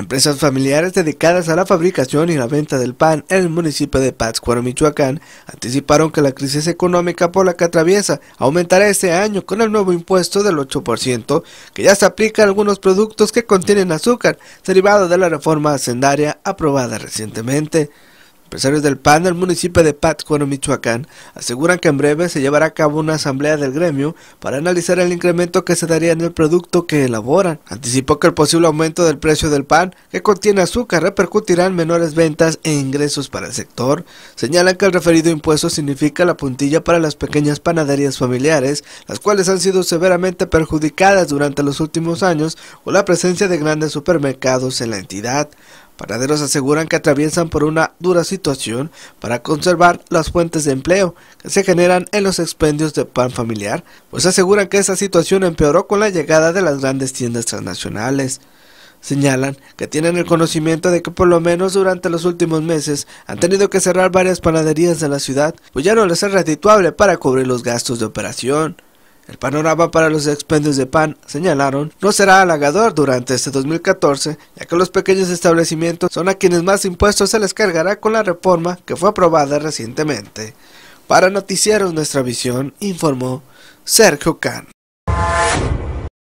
Empresas familiares dedicadas a la fabricación y la venta del pan en el municipio de Pátzcuaro, Michoacán, anticiparon que la crisis económica por la que atraviesa aumentará este año con el nuevo impuesto del 8% que ya se aplica a algunos productos que contienen azúcar, derivado de la reforma hacendaria aprobada recientemente. Empresarios del PAN del municipio de Pátzcuaro, Michoacán, aseguran que en breve se llevará a cabo una asamblea del gremio para analizar el incremento que se daría en el producto que elaboran. Anticipó que el posible aumento del precio del pan que contiene azúcar repercutirá en menores ventas e ingresos para el sector. Señalan que el referido impuesto significa la puntilla para las pequeñas panaderías familiares, las cuales han sido severamente perjudicadas durante los últimos años por la presencia de grandes supermercados en la entidad. Panaderos aseguran que atraviesan por una dura situación para conservar las fuentes de empleo que se generan en los expendios de pan familiar, pues aseguran que esa situación empeoró con la llegada de las grandes tiendas transnacionales. Señalan que tienen el conocimiento de que por lo menos durante los últimos meses han tenido que cerrar varias panaderías de la ciudad, pues ya no les es redituable para cubrir los gastos de operación. El panorama para los expendios de pan, señalaron, no será halagador durante este 2014, ya que los pequeños establecimientos son a quienes más impuestos se les cargará con la reforma que fue aprobada recientemente. Para Noticieros Nuestra Visión, informó Sergio Can.